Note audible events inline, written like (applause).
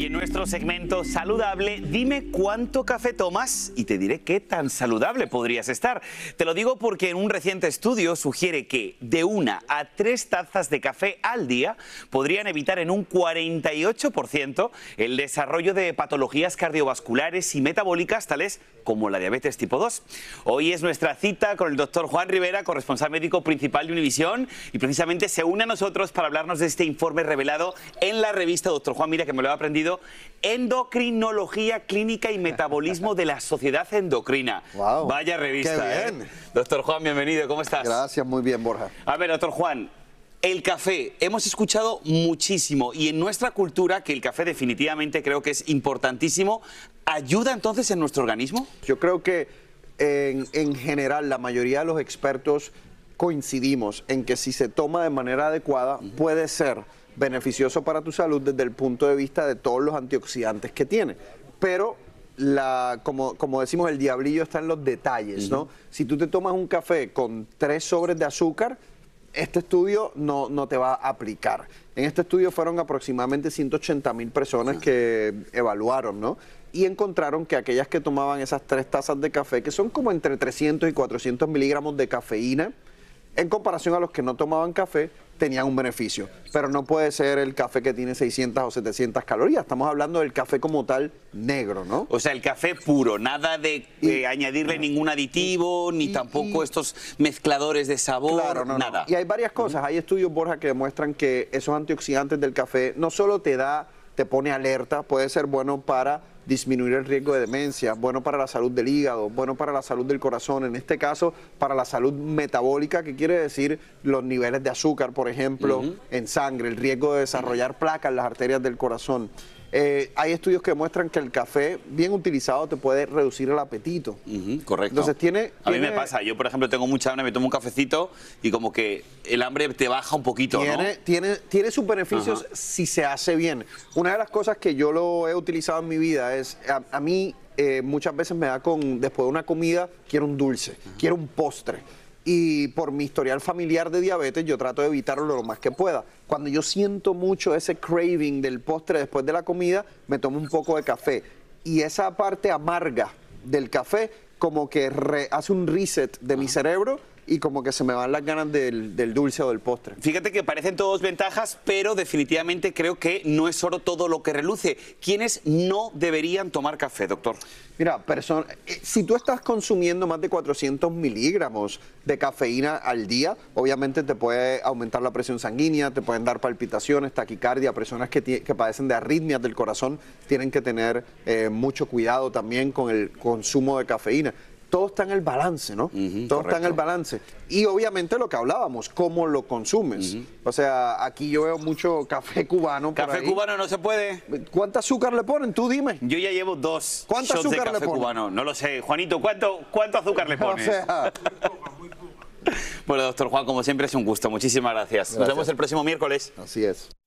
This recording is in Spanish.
Y en nuestro segmento saludable, dime cuánto café tomas y te diré qué tan saludable podrías estar. Te lo digo porque en un reciente estudio sugiere que de una a tres tazas de café al día podrían evitar en un 48% el desarrollo de patologías cardiovasculares y metabólicas tales como la diabetes tipo 2. Hoy es nuestra cita con el doctor Juan Rivera, corresponsal médico principal de Univisión, y precisamente se une a nosotros para hablarnos de este informe revelado en la revista. Doctor Juan, mira que me lo he aprendido Endocrinología Clínica y Metabolismo de la Sociedad Endocrina. Vaya revista. ¿eh? Doctor Juan, bienvenido, ¿cómo estás? Gracias, muy bien, Borja. A ver, doctor Juan, el café, hemos escuchado muchísimo y en nuestra cultura que el café definitivamente creo que es importantísimo, ¿ayuda entonces en nuestro organismo? Yo creo que en, en general la mayoría de los expertos coincidimos en que si se toma de manera adecuada puede ser beneficioso para tu salud desde el punto de vista de todos los antioxidantes que tiene. Pero la, como, como decimos, el diablillo está en los detalles, ¿no? Si tú te tomas un café con tres sobres de azúcar, este estudio no, no te va a aplicar. En este estudio fueron aproximadamente 180 mil personas ah. que evaluaron, ¿no? Y encontraron que aquellas que tomaban esas tres tazas de café, que son como entre 300 y 400 miligramos de cafeína, en comparación a los que no tomaban café, tenían un beneficio. Pero no puede ser el café que tiene 600 o 700 calorías. Estamos hablando del café como tal negro, ¿no? O sea, el café puro, nada de eh, añadirle ningún aditivo, ni tampoco estos mezcladores de sabor, no, nada. Y hay varias cosas. Hay estudios, Borja, que demuestran que esos antioxidantes del café no solo te da te pone alerta, puede ser bueno para disminuir el riesgo de demencia, bueno para la salud del hígado, bueno para la salud del corazón, en este caso para la salud metabólica, que quiere decir los niveles de azúcar, por ejemplo, en sangre, el riesgo de desarrollar placas en las arterias del corazón. Eh, hay estudios que muestran que el café bien utilizado te puede reducir el apetito. correcto. tiene, A mí me pasa, yo por ejemplo tengo mucha hambre, me tomo un cafecito y como que el hambre te baja un poquito. Tiene, tiene, sus beneficios si se hace bien. Una de las cosas que yo lo he utilizado en mi vida es, a, mí eh, muchas veces me da con, después de una comida, quiero un dulce, quiero un postre y por mi historial familiar de diabetes yo trato de evitarlo lo más que pueda. Cuando yo siento mucho ese craving del postre después de la comida, me tomo un poco de café. Y esa parte amarga del café como que hace un reset de mi cerebro y como que se me van las ganas del, dulce o del postre. Fíjate que parecen todos ventajas, pero definitivamente creo que no es solo todo lo que reluce. ¿Quiénes no deberían tomar café, doctor? Mira, eh, si tú estás consumiendo más de 400 miligramos de cafeína al día, obviamente te puede aumentar la presión sanguínea, te pueden dar palpitaciones, taquicardia. Personas que, padecen de arritmias del corazón tienen que tener eh, mucho cuidado también con el consumo de cafeína todo está en el balance, ¿no? todo está en el balance. Y obviamente lo que hablábamos, cómo lo consumes. O sea, aquí yo veo mucho café cubano. Café cubano no se puede. ¿Cuánto azúcar le ponen? Tú dime. Yo ya llevo dos. cuánto azúcar de café le ponen? cubano? No lo sé. Juanito, ¿cuánto, cuánto azúcar le (laughs) pones? bueno, doctor Juan, como siempre es un gusto. Muchísimas gracias. Nos vemos el próximo miércoles. Así es.